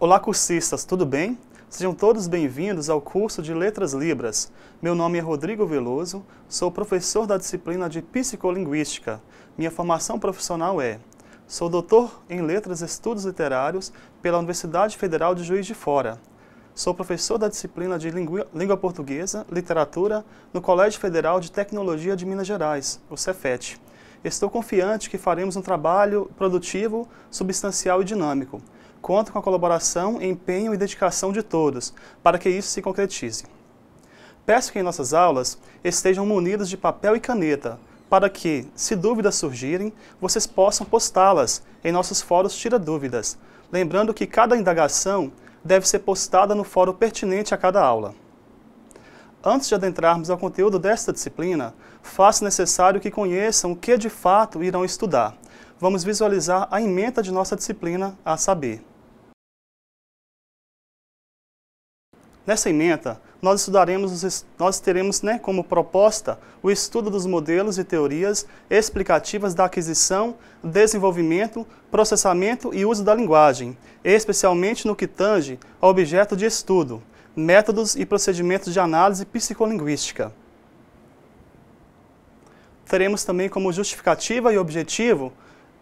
Olá, cursistas, tudo bem? Sejam todos bem-vindos ao curso de Letras Libras. Meu nome é Rodrigo Veloso, sou professor da disciplina de Psicolinguística. Minha formação profissional é: sou doutor em Letras e Estudos Literários pela Universidade Federal de Juiz de Fora. Sou professor da disciplina de Língua Portuguesa, Literatura, no Colégio Federal de Tecnologia de Minas Gerais, o Cefet. Estou confiante que faremos um trabalho produtivo, substancial e dinâmico conta com a colaboração, empenho e dedicação de todos, para que isso se concretize. Peço que em nossas aulas estejam munidos de papel e caneta, para que, se dúvidas surgirem, vocês possam postá-las em nossos fóruns Tira Dúvidas, lembrando que cada indagação deve ser postada no fórum pertinente a cada aula. Antes de adentrarmos ao conteúdo desta disciplina, faço necessário que conheçam o que de fato irão estudar vamos visualizar a emenda de nossa disciplina, a saber. Nessa emenda, nós estudaremos, nós teremos né, como proposta o estudo dos modelos e teorias explicativas da aquisição, desenvolvimento, processamento e uso da linguagem, especialmente no que tange ao objeto de estudo, métodos e procedimentos de análise psicolinguística. Teremos também como justificativa e objetivo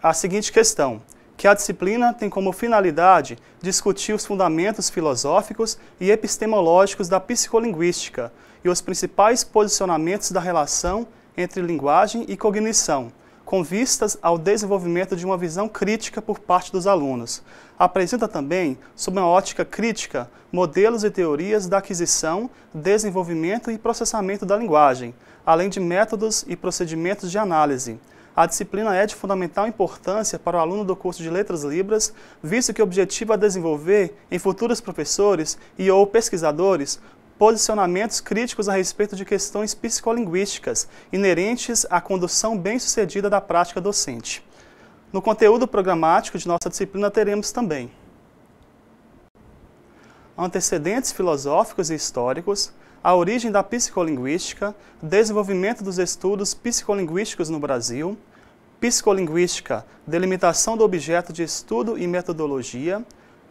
a seguinte questão: que a disciplina tem como finalidade discutir os fundamentos filosóficos e epistemológicos da psicolinguística e os principais posicionamentos da relação entre linguagem e cognição, com vistas ao desenvolvimento de uma visão crítica por parte dos alunos. Apresenta também, sob uma ótica crítica, modelos e teorias da aquisição, desenvolvimento e processamento da linguagem, além de métodos e procedimentos de análise a disciplina é de fundamental importância para o aluno do curso de Letras Libras, visto que o objetivo é desenvolver em futuros professores e ou pesquisadores posicionamentos críticos a respeito de questões psicolinguísticas inerentes à condução bem-sucedida da prática docente. No conteúdo programático de nossa disciplina teremos também antecedentes filosóficos e históricos, a origem da psicolinguística, desenvolvimento dos estudos psicolinguísticos no Brasil, psicolinguística, delimitação do objeto de estudo e metodologia,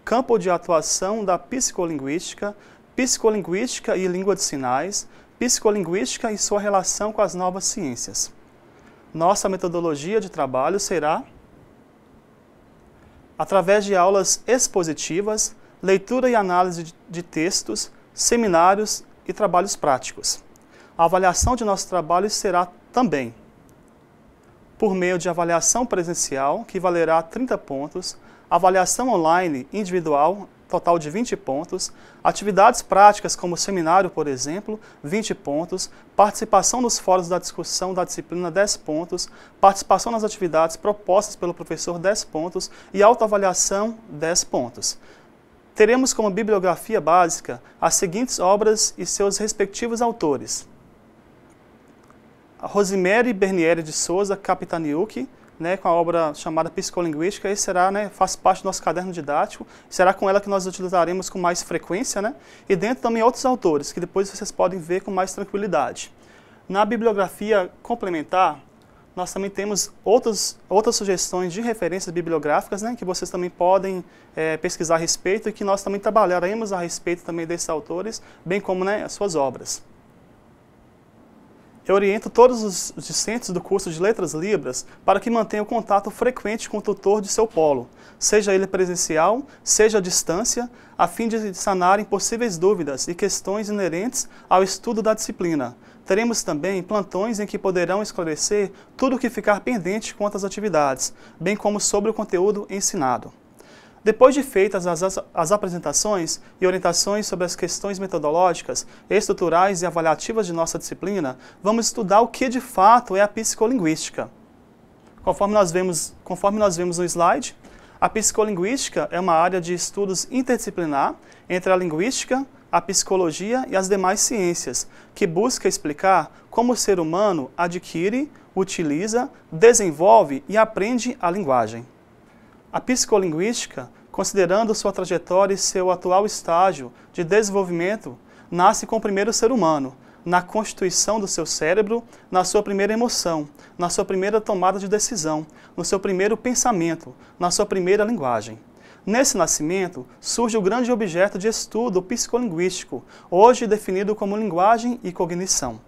campo de atuação da psicolinguística, psicolinguística e língua de sinais, psicolinguística e sua relação com as novas ciências. Nossa metodologia de trabalho será através de aulas expositivas, leitura e análise de textos, seminários, e trabalhos práticos. A avaliação de nossos trabalhos será também por meio de avaliação presencial, que valerá 30 pontos, avaliação online individual, total de 20 pontos, atividades práticas como seminário, por exemplo, 20 pontos, participação nos fóruns da discussão da disciplina, 10 pontos, participação nas atividades propostas pelo professor, 10 pontos e autoavaliação, 10 pontos teremos como bibliografia básica as seguintes obras e seus respectivos autores. Rosimere Bernieri de Souza Capitaniuc, né, com a obra chamada Psicolinguística, e será, né, faz parte do nosso caderno didático, será com ela que nós utilizaremos com mais frequência, né, e dentro também outros autores, que depois vocês podem ver com mais tranquilidade. Na bibliografia complementar, nós também temos outros, outras sugestões de referências bibliográficas né, que vocês também podem é, pesquisar a respeito e que nós também trabalharemos a respeito também desses autores, bem como né, as suas obras. Eu oriento todos os discentes do curso de Letras Libras para que mantenham contato frequente com o tutor de seu polo, seja ele presencial, seja à distância, a fim de sanarem possíveis dúvidas e questões inerentes ao estudo da disciplina, Teremos também plantões em que poderão esclarecer tudo o que ficar pendente quanto às atividades, bem como sobre o conteúdo ensinado. Depois de feitas as, as, as, apresentações e orientações sobre as questões metodológicas, estruturais e avaliativas de nossa disciplina, vamos estudar o que de fato é a psicolinguística. Conforme nós vemos, conforme nós vemos no slide, a psicolinguística é uma área de estudos interdisciplinar entre a linguística, a psicologia e as demais ciências, que busca explicar como o ser humano adquire, utiliza, desenvolve e aprende a linguagem. A psicolinguística, considerando sua trajetória e seu atual estágio de desenvolvimento, nasce com o primeiro ser humano, na constituição do seu cérebro, na sua primeira emoção, na sua primeira tomada de decisão, no seu primeiro pensamento, na sua primeira linguagem. Nesse nascimento, surge o grande objeto de estudo psicolinguístico, hoje definido como linguagem e cognição.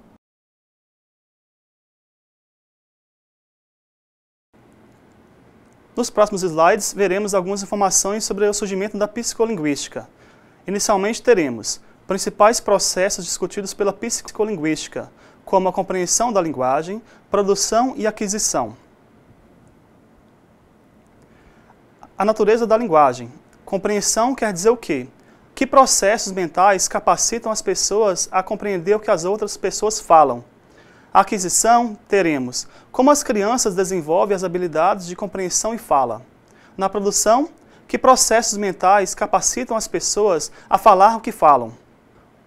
Nos próximos slides, veremos algumas informações sobre o surgimento da psicolinguística. Inicialmente teremos principais processos discutidos pela psicolinguística, como a compreensão da linguagem, produção e aquisição. A natureza da linguagem. Compreensão quer dizer o quê? Que processos mentais capacitam as pessoas a compreender o que as outras pessoas falam? aquisição, teremos como as crianças desenvolvem as habilidades de compreensão e fala. Na produção, que processos mentais capacitam as pessoas a falar o que falam?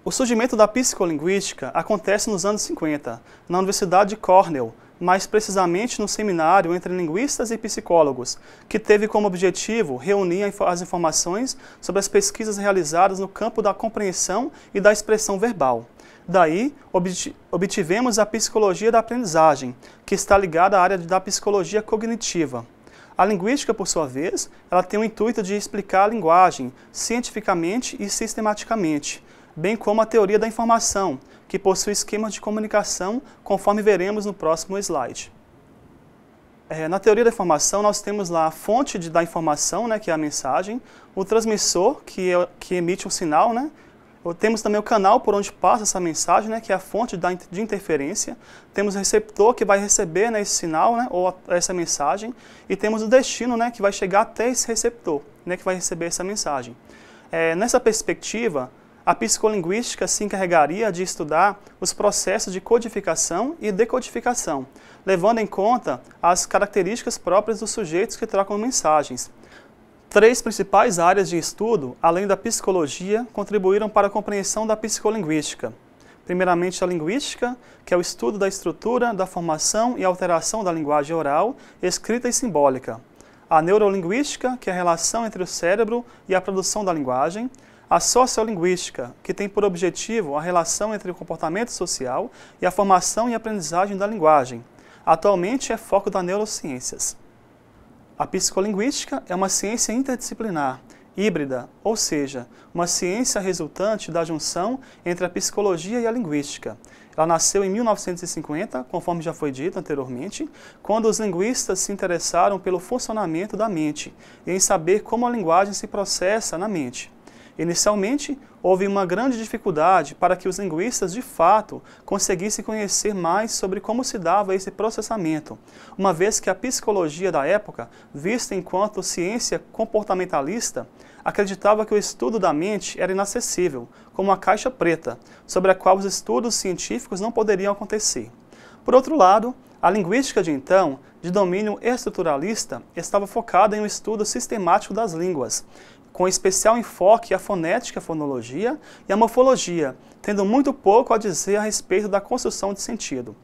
O surgimento da psicolinguística acontece nos anos 50, na Universidade de Cornell, mais precisamente no seminário entre linguistas e psicólogos, que teve como objetivo reunir as informações sobre as pesquisas realizadas no campo da compreensão e da expressão verbal. Daí, obtivemos a psicologia da aprendizagem, que está ligada à área da psicologia cognitiva. A linguística, por sua vez, ela tem o intuito de explicar a linguagem cientificamente e sistematicamente, bem como a teoria da informação, que possui esquemas de comunicação, conforme veremos no próximo slide. É, na teoria da informação, nós temos lá a fonte de, da informação, né, que é a mensagem, o transmissor, que, é, que emite um sinal, né, temos também o canal por onde passa essa mensagem, né, que é a fonte da, de interferência, temos o receptor que vai receber né, esse sinal né, ou a, essa mensagem, e temos o destino né, que vai chegar até esse receptor, né, que vai receber essa mensagem. É, nessa perspectiva, a psicolinguística se encarregaria de estudar os processos de codificação e decodificação, levando em conta as características próprias dos sujeitos que trocam mensagens. Três principais áreas de estudo, além da psicologia, contribuíram para a compreensão da psicolinguística. Primeiramente, a linguística, que é o estudo da estrutura, da formação e alteração da linguagem oral, escrita e simbólica. A neurolinguística, que é a relação entre o cérebro e a produção da linguagem, a sociolinguística, que tem por objetivo a relação entre o comportamento social e a formação e aprendizagem da linguagem. Atualmente é foco das neurociências. A psicolinguística é uma ciência interdisciplinar, híbrida, ou seja, uma ciência resultante da junção entre a psicologia e a linguística. Ela nasceu em 1950, conforme já foi dito anteriormente, quando os linguistas se interessaram pelo funcionamento da mente e em saber como a linguagem se processa na mente. Inicialmente, houve uma grande dificuldade para que os linguistas, de fato, conseguissem conhecer mais sobre como se dava esse processamento, uma vez que a psicologia da época, vista enquanto ciência comportamentalista, acreditava que o estudo da mente era inacessível, como a caixa preta, sobre a qual os estudos científicos não poderiam acontecer. Por outro lado, a linguística de então, de domínio estruturalista, estava focada em um estudo sistemático das línguas, com especial enfoque à fonética, à fonologia e à morfologia, tendo muito pouco a dizer a respeito da construção de sentido.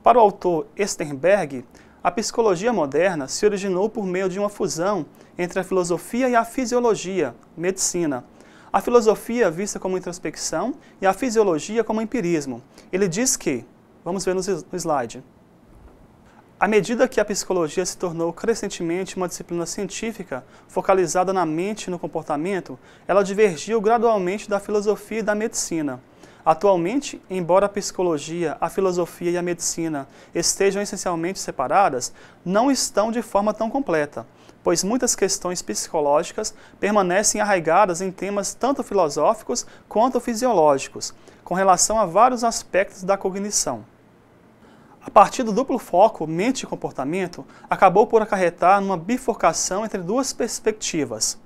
Para o autor Sternberg, a psicologia moderna se originou por meio de uma fusão entre a filosofia e a fisiologia, medicina. A filosofia vista como introspecção e a fisiologia como empirismo. Ele diz que, vamos ver no slide, à medida que a psicologia se tornou crescentemente uma disciplina científica focalizada na mente e no comportamento, ela divergiu gradualmente da filosofia e da medicina. Atualmente, embora a psicologia, a filosofia e a medicina estejam essencialmente separadas, não estão de forma tão completa, pois muitas questões psicológicas permanecem arraigadas em temas tanto filosóficos quanto fisiológicos, com relação a vários aspectos da cognição. A partir do duplo foco mente e comportamento, acabou por acarretar numa bifurcação entre duas perspectivas.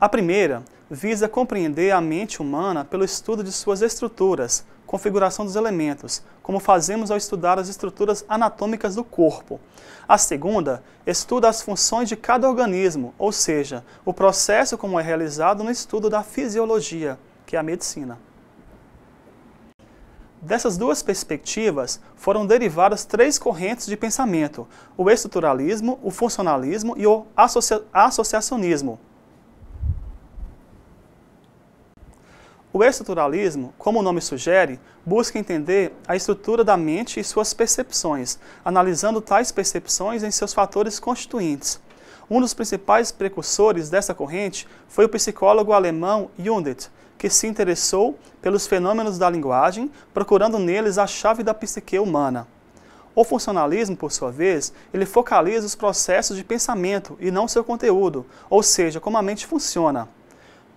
A primeira visa compreender a mente humana pelo estudo de suas estruturas, configuração dos elementos, como fazemos ao estudar as estruturas anatômicas do corpo. A segunda estuda as funções de cada organismo, ou seja, o processo como é realizado no estudo da fisiologia, que é a medicina. Dessas duas perspectivas foram derivadas três correntes de pensamento: o estruturalismo, o funcionalismo e o associa associacionismo. O estruturalismo, como o nome sugere, busca entender a estrutura da mente e suas percepções, analisando tais percepções em seus fatores constituintes. Um dos principais precursores dessa corrente foi o psicólogo alemão Jundt, que se interessou pelos fenômenos da linguagem, procurando neles a chave da psique humana. O funcionalismo, por sua vez, ele focaliza os processos de pensamento e não seu conteúdo, ou seja, como a mente funciona.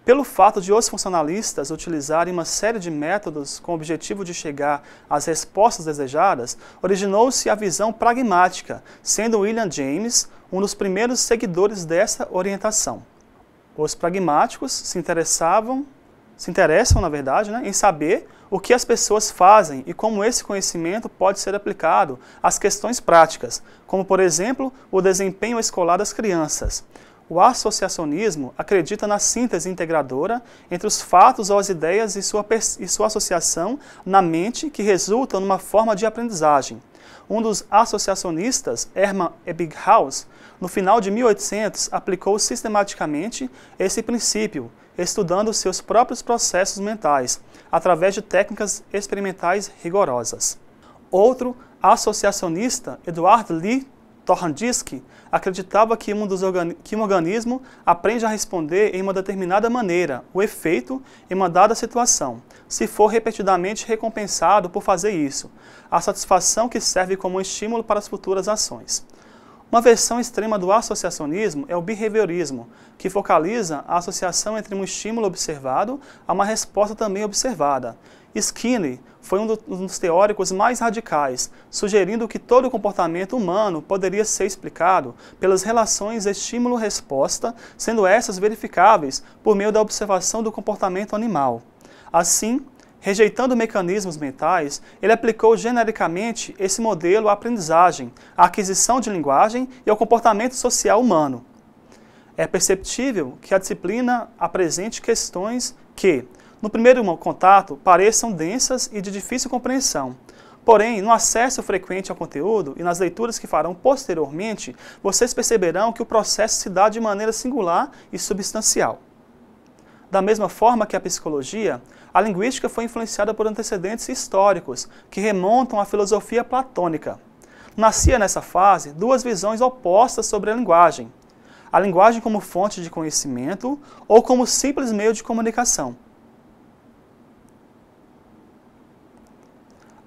Pelo fato de os funcionalistas utilizarem uma série de métodos com o objetivo de chegar às respostas desejadas, originou-se a visão pragmática, sendo William James um dos primeiros seguidores dessa orientação. Os pragmáticos se interessavam se interessam, na verdade, né, em saber o que as pessoas fazem e como esse conhecimento pode ser aplicado às questões práticas, como, por exemplo, o desempenho escolar das crianças. O associacionismo acredita na síntese integradora entre os fatos ou as ideias e sua, e sua associação na mente que resulta numa forma de aprendizagem. Um dos associacionistas, Hermann Ebbinghaus, no final de 1800 aplicou sistematicamente esse princípio, estudando seus próprios processos mentais, através de técnicas experimentais rigorosas. Outro associacionista, Eduard Lee Torndiski, acreditava que um, organi que um organismo aprende a responder em uma determinada maneira, o efeito em uma dada situação, se for repetidamente recompensado por fazer isso, a satisfação que serve como estímulo para as futuras ações. Uma versão extrema do associacionismo é o behaviorismo, que focaliza a associação entre um estímulo observado a uma resposta também observada. Skinner foi um dos teóricos mais radicais, sugerindo que todo o comportamento humano poderia ser explicado pelas relações estímulo-resposta, sendo essas verificáveis por meio da observação do comportamento animal. Assim, Rejeitando mecanismos mentais, ele aplicou genericamente esse modelo à aprendizagem, à aquisição de linguagem e ao comportamento social humano. É perceptível que a disciplina apresente questões que, no primeiro contato, pareçam densas e de difícil compreensão. Porém, no acesso frequente ao conteúdo e nas leituras que farão posteriormente, vocês perceberão que o processo se dá de maneira singular e substancial. Da mesma forma que a psicologia, a linguística foi influenciada por antecedentes históricos que remontam à filosofia platônica. Nascia nessa fase duas visões opostas sobre a linguagem: a linguagem como fonte de conhecimento ou como simples meio de comunicação.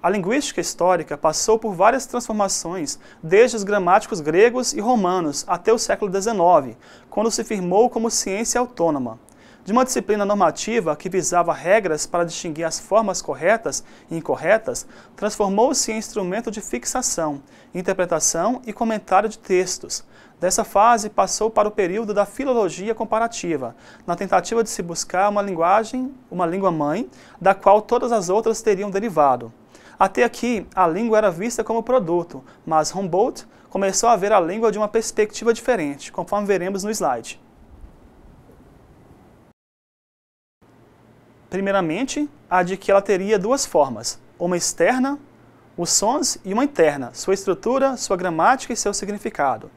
A linguística histórica passou por várias transformações, desde os gramáticos gregos e romanos até o século XIX, quando se firmou como ciência autônoma de uma disciplina normativa que visava regras para distinguir as formas corretas e incorretas, transformou-se em instrumento de fixação, interpretação e comentário de textos. Dessa fase passou para o período da filologia comparativa, na tentativa de se buscar uma linguagem, uma língua mãe, da qual todas as outras teriam derivado. Até aqui, a língua era vista como produto, mas Humboldt começou a ver a língua de uma perspectiva diferente, conforme veremos no slide. Primeiramente, a de que ela teria duas formas, uma externa, os sons, e uma interna, sua estrutura, sua gramática e seu significado.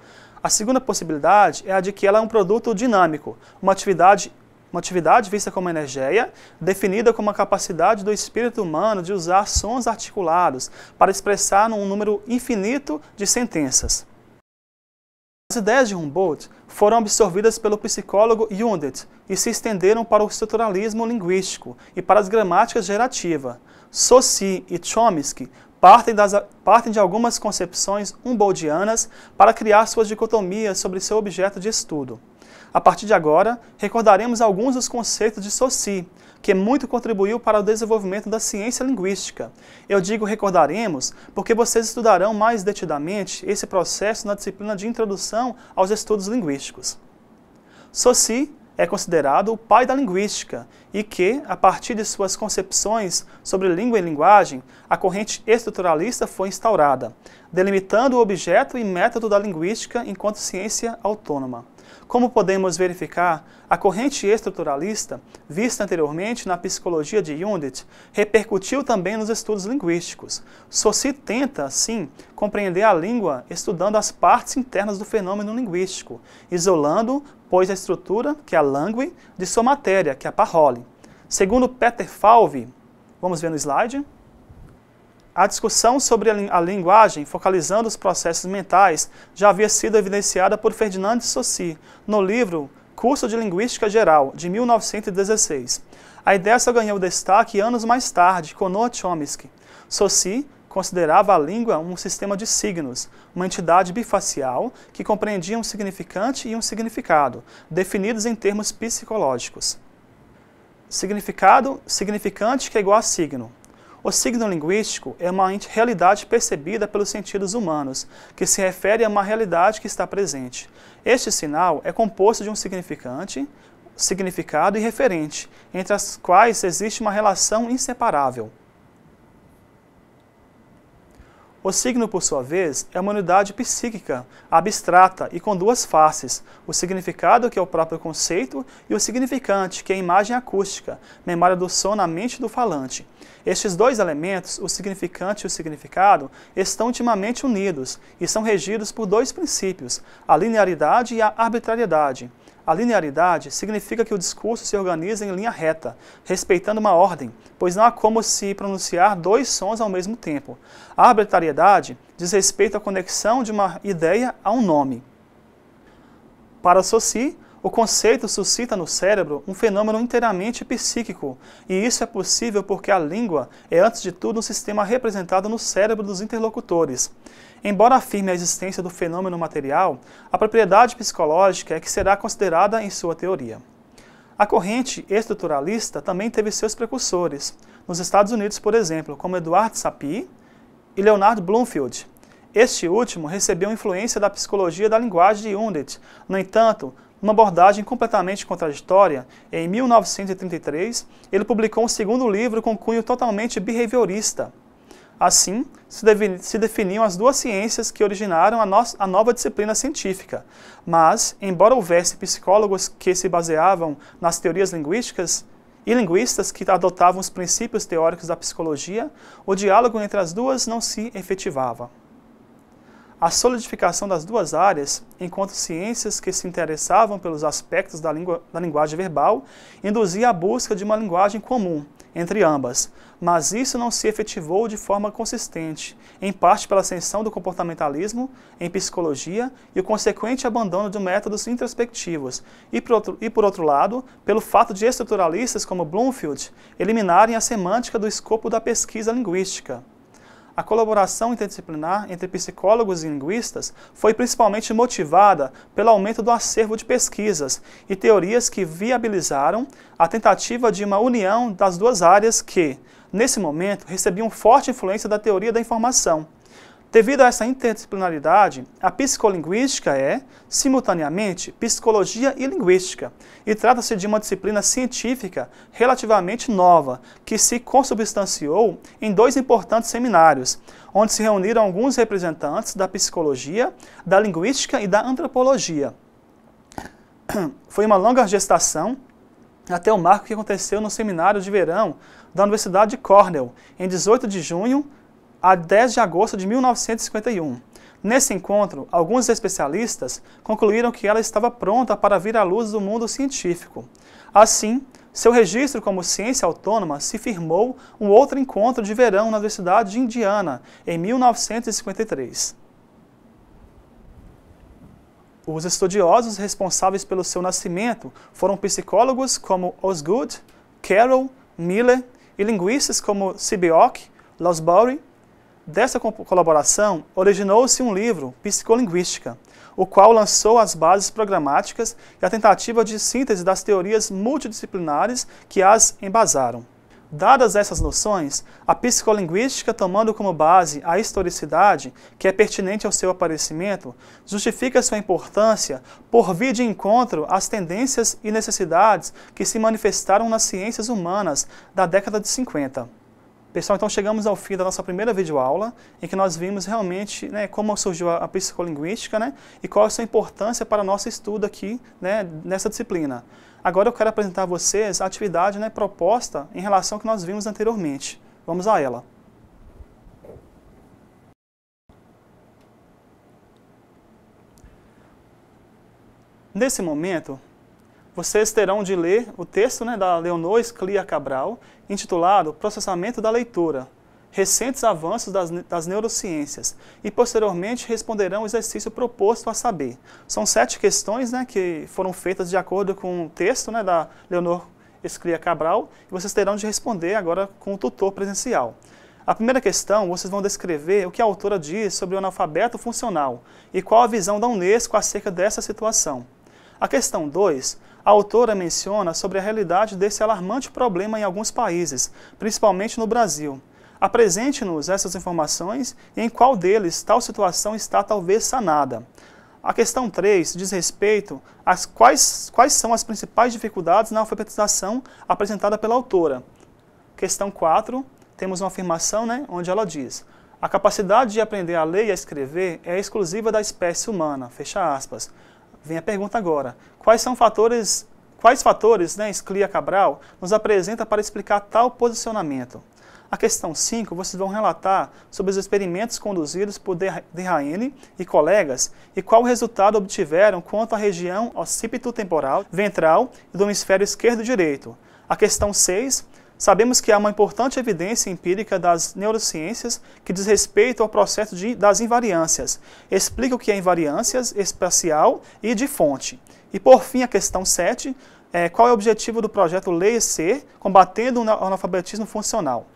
A segunda possibilidade é a de que ela é um produto dinâmico, uma atividade, uma atividade vista como energia, definida como a capacidade do espírito humano de usar sons articulados para expressar um número infinito de sentenças. As ideias de Humboldt foram absorvidas pelo psicólogo Jungett e se estenderam para o estruturalismo linguístico e para as gramáticas gerativa. Saussure e Chomsky partem, das, partem de algumas concepções humboldtianas para criar suas dicotomias sobre seu objeto de estudo. A partir de agora, recordaremos alguns dos conceitos de Saussure, que muito contribuiu para o desenvolvimento da ciência linguística. Eu digo recordaremos porque vocês estudarão mais detidamente esse processo na disciplina de Introdução aos Estudos Linguísticos. Saussure é considerado o pai da linguística e que, a partir de suas concepções sobre língua e linguagem, a corrente estruturalista foi instaurada, delimitando o objeto e método da linguística enquanto ciência autônoma. Como podemos verificar, a corrente estruturalista, vista anteriormente na psicologia de Judith, repercutiu também nos estudos linguísticos. Soci tenta, sim, compreender a língua estudando as partes internas do fenômeno linguístico, isolando, pois, a estrutura, que é a langue, de sua matéria, que é a parole. Segundo Peter Falvey, vamos ver no slide, a discussão sobre a linguagem, focalizando os processos mentais, já havia sido evidenciada por Ferdinand de Saussure no livro Curso de Linguística Geral, de 1916. A ideia só ganhou destaque anos mais tarde, com Noam Chomsky. Saussure considerava a língua um sistema de signos, uma entidade bifacial que compreendia um significante e um significado, definidos em termos psicológicos. Significado, significante que é igual a signo. O signo linguístico é uma realidade percebida pelos sentidos humanos, que se refere a uma realidade que está presente. Este sinal é composto de um significante, significado e referente, entre as quais existe uma relação inseparável. O signo, por sua vez, é uma unidade psíquica, abstrata e com duas faces: o significado, que é o próprio conceito, e o significante, que é a imagem acústica, memória do som na mente do falante. Estes dois elementos, o significante e o significado, estão intimamente unidos e são regidos por dois princípios: a linearidade e a arbitrariedade. A linearidade significa que o discurso se organiza em linha reta, respeitando uma ordem, pois não há como se pronunciar dois sons ao mesmo tempo. A arbitrariedade diz respeito à conexão de uma ideia a um nome. Para Soci, o conceito suscita no cérebro um fenômeno inteiramente psíquico, e isso é possível porque a língua é, antes de tudo, um sistema representado no cérebro dos interlocutores. Embora afirme a existência do fenômeno material, a propriedade psicológica é que será considerada em sua teoria. A corrente estruturalista também teve seus precursores, nos Estados Unidos, por exemplo, como Eduardo Sapir e Leonard Bloomfield. Este último recebeu influência da psicologia da linguagem de Hundert. No entanto, uma abordagem completamente contraditória, em 1933, ele publicou um segundo livro com cunho totalmente behaviorista. Assim, se, definiam as duas ciências que originaram a, no a nova disciplina científica. Mas, embora houvesse psicólogos que se baseavam nas teorias linguísticas, e linguistas que adotavam os princípios teóricos da psicologia, o diálogo entre as duas não se efetivava. A solidificação das duas áreas, enquanto ciências que se interessavam pelos aspectos da, da linguagem verbal, induzia a busca de uma linguagem comum entre ambas, mas isso não se efetivou de forma consistente, em parte pela ascensão do comportamentalismo em psicologia e o consequente abandono de métodos introspectivos, e por outro, e por outro lado, pelo fato de estruturalistas como Bloomfield eliminarem a semântica do escopo da pesquisa linguística a colaboração interdisciplinar entre psicólogos e linguistas foi principalmente motivada pelo aumento do acervo de pesquisas e teorias que viabilizaram a tentativa de uma união das duas áreas que, nesse momento, recebiam forte influência da teoria da informação, Devido a essa interdisciplinaridade, a psicolinguística é, simultaneamente, psicologia e linguística, e trata-se de uma disciplina científica relativamente nova, que se consubstanciou em dois importantes seminários, onde se reuniram alguns representantes da psicologia, da linguística e da antropologia. Foi uma longa gestação até o marco que aconteceu no seminário de verão da Universidade de Cornell, em 18 de junho a 10 de agosto de 1951. Nesse encontro, alguns especialistas concluíram que ela estava pronta para vir à luz do mundo científico. Assim, seu registro como ciência autônoma se firmou um outro encontro de verão na Universidade de Indiana, em 1953. Os estudiosos responsáveis pelo seu nascimento foram psicólogos como Osgood, Carroll, Miller e linguistas como Sibiok, Losbury Dessa colaboração originou-se um livro, Psicolinguística, o qual lançou as bases programáticas e a tentativa de síntese das teorias multidisciplinares que as embasaram. Dadas essas noções, a psicolinguística, tomando como base a historicidade, que é pertinente ao seu aparecimento, justifica sua importância por vir de encontro às tendências e necessidades que se manifestaram nas ciências humanas da década de 50. Pessoal, então chegamos ao fim da nossa primeira videoaula, em que nós vimos realmente né, como surgiu a, psicolinguística né, e qual é a sua importância para nosso estudo aqui né, nessa disciplina. Agora eu quero apresentar a vocês a atividade né, proposta em relação ao que nós vimos anteriormente. Vamos a ela. Nesse momento, vocês terão de ler o texto né, da Leonor Clia Cabral, intitulado Processamento da Leitura, Recentes Avanços das, das Neurociências, e posteriormente responderão o exercício proposto a saber. São sete questões né, que foram feitas de acordo com o texto né, da Leonor Escria Cabral, e vocês terão de responder agora com o tutor presencial. A primeira questão, vocês vão descrever o que a autora diz sobre o analfabeto funcional e qual a visão da Unesco acerca dessa situação. A questão 2, a autora menciona sobre a realidade desse alarmante problema em alguns países, principalmente no Brasil. Apresente-nos essas informações e em qual deles tal situação está talvez sanada. A questão 3 diz respeito às quais, quais são as principais dificuldades na alfabetização apresentada pela autora. Questão 4, temos uma afirmação né, onde ela diz a capacidade de aprender a ler e a escrever é exclusiva da espécie humana, fecha aspas. Vem a pergunta agora. Quais são fatores, quais fatores, né, Esclia Cabral nos apresenta para explicar tal posicionamento? A questão 5, vocês vão relatar sobre os experimentos conduzidos por Derraene e colegas e qual resultado obtiveram quanto à região occipito-temporal, ventral e do hemisfério esquerdo direito. A questão 6, Sabemos que há uma importante evidência empírica das neurociências que diz respeito ao processo de, das invariâncias. Explica o que é invariâncias espacial e de fonte. E por fim, a questão 7, é, qual é o objetivo do projeto C, combatendo o analfabetismo funcional?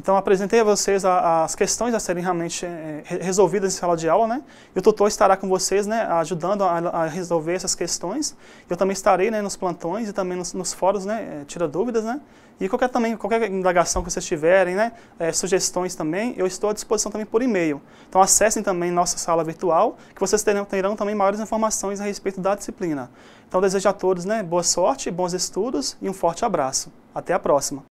Então, apresentei a vocês a, as questões a serem realmente é, resolvidas em sala de aula, né? E o tutor estará com vocês, né, ajudando a, a resolver essas questões. Eu também estarei né, nos plantões e também nos, nos fóruns, né, é, tira dúvidas, né? E qualquer, também, qualquer indagação que vocês tiverem, né, é, sugestões também, eu estou à disposição também por e-mail. Então acessem também nossa sala virtual, que vocês terão, terão também maiores informações a respeito da disciplina. Então desejo a todos né, boa sorte, bons estudos e um forte abraço. Até a próxima!